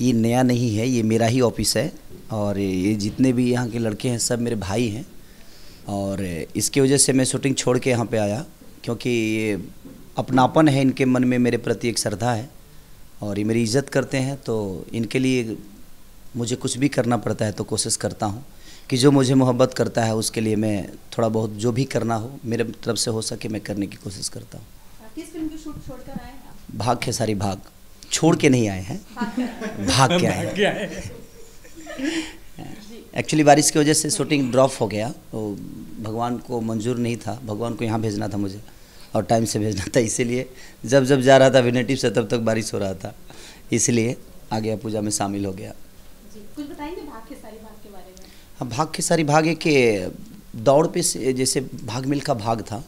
ये नया नहीं है ये मेरा ही ऑफिस है और ये जितने भी यहाँ के लड़के हैं सब मेरे भाई हैं और इसकी वजह से मैं शूटिंग छोड़ के यहाँ पर आया क्योंकि ये अपनापन है इनके मन में मेरे प्रति एक श्रद्धा है और ये मेरी इज्जत करते हैं तो इनके लिए मुझे कुछ भी करना पड़ता है तो कोशिश करता हूँ कि जो मुझे मोहब्बत करता है उसके लिए मैं थोड़ा बहुत जो भी करना हो मेरे तरफ से हो सके मैं करने की कोशिश करता हूँ किस फिल्म की शूट भाग खेसारी भाग छोड़ के नहीं आए हैं भाग गया है एक्चुअली बारिश की वजह से शूटिंग ड्रॉप हो गया तो भगवान को मंजूर नहीं था भगवान को यहाँ भेजना था मुझे और टाइम से भेजना था इसीलिए जब जब जा रहा था विनेटिव से तब तक बारिश हो रहा था इसलिए आ गया पूजा में शामिल हो गया हाँ भाग के सारी भाग के हाँ भाग के सारी भाग एक दौड़ पे जैसे भाग मिल का भाग था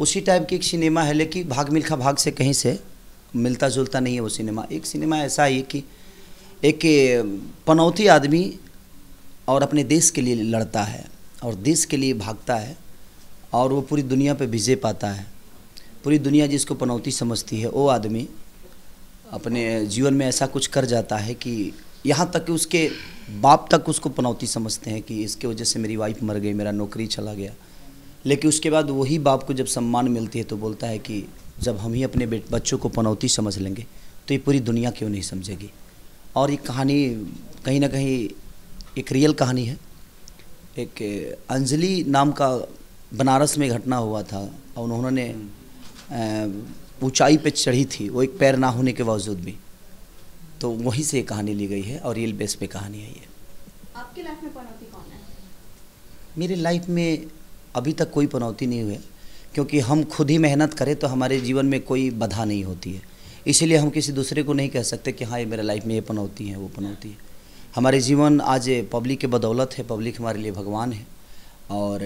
उसी टाइप की एक सिनेमा है लेकिन भाग मिल्खा भाग से कहीं से मिलता जुलता नहीं है वो सिनेमा एक सिनेमा ऐसा ही कि एक पनौती आदमी और अपने देश के लिए लड़ता है और देश के लिए भागता है और वो पूरी दुनिया पे विजय पाता है पूरी दुनिया जिसको पनौती समझती है वो आदमी अपने जीवन में ऐसा कुछ कर जाता है कि यहाँ तक कि उसके बाप तक उसको पनौती समझते हैं कि इसके वजह से मेरी वाइफ मर गई मेरा नौकरी चला गया लेकिन उसके बाद वही बाप को जब सम्मान मिलती है तो बोलता है कि जब हम ही अपने बच्चों को पनौती समझ लेंगे तो ये पूरी दुनिया क्यों नहीं समझेगी और ये कहानी कहीं ना कहीं एक रियल कहानी है एक अंजलि नाम का बनारस में घटना हुआ था और उन्होंने हम्म। ऊंचाई पे चढ़ी थी वो एक पैर ना होने के बावजूद भी तो वहीं से ये कहानी ली गई है और रियल बेस पे कहानी है ये आपकी लाइफ में पनौती कौन है मेरे लाइफ में अभी तक कोई पनौती नहीं हुई क्योंकि हम खुद ही मेहनत करें तो हमारे जीवन में कोई बाधा नहीं होती है इसीलिए हम किसी दूसरे को नहीं कह सकते कि हाँ ये मेरे लाइफ में ये पनौती है वो पनौती है हमारे जीवन आज पब्लिक के बदौलत है पब्लिक हमारे लिए भगवान है और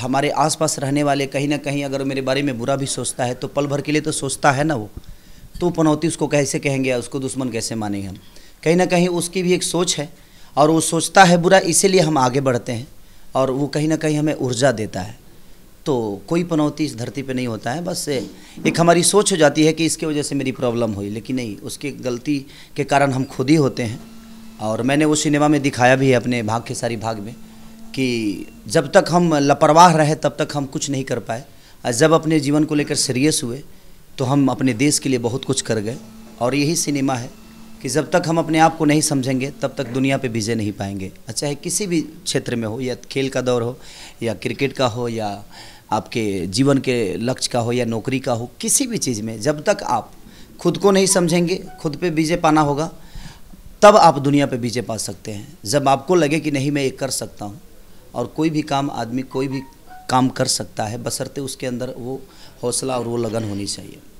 हमारे आसपास रहने वाले कहीं ना कहीं अगर मेरे बारे में बुरा भी सोचता है तो पल भर के लिए तो सोचता है ना वो तो पनौती उसको कैसे कहेंगे उसको दुश्मन कैसे मानेंगे हम कहीं ना कहीं उसकी भी एक सोच है और वो सोचता है बुरा इसीलिए हम आगे बढ़ते हैं और वो कहीं ना कहीं हमें ऊर्जा देता है तो कोई पनौती इस धरती पे नहीं होता है बस एक हमारी सोच हो जाती है कि इसके वजह से मेरी प्रॉब्लम हुई लेकिन नहीं उसकी गलती के कारण हम खुद ही होते हैं और मैंने वो सिनेमा में दिखाया भी है अपने भाग के सारी भाग में कि जब तक हम लापरवाह रहे तब तक हम कुछ नहीं कर पाए जब अपने जीवन को लेकर सीरियस हुए तो हम अपने देश के लिए बहुत कुछ कर गए और यही सिनेमा है कि जब तक हम अपने आप को नहीं समझेंगे तब तक दुनिया पे विजय नहीं पाएंगे चाहे अच्छा, किसी भी क्षेत्र में हो या खेल का दौर हो या क्रिकेट का हो या आपके जीवन के लक्ष्य का हो या नौकरी का हो किसी भी चीज़ में जब तक आप खुद को नहीं समझेंगे खुद पे विजय पाना होगा तब आप दुनिया पे विजय पा सकते हैं जब आपको लगे कि नहीं मैं ये कर सकता हूँ और कोई भी काम आदमी कोई भी काम कर सकता है बसरते उसके अंदर वो हौसला और वो लगन होनी चाहिए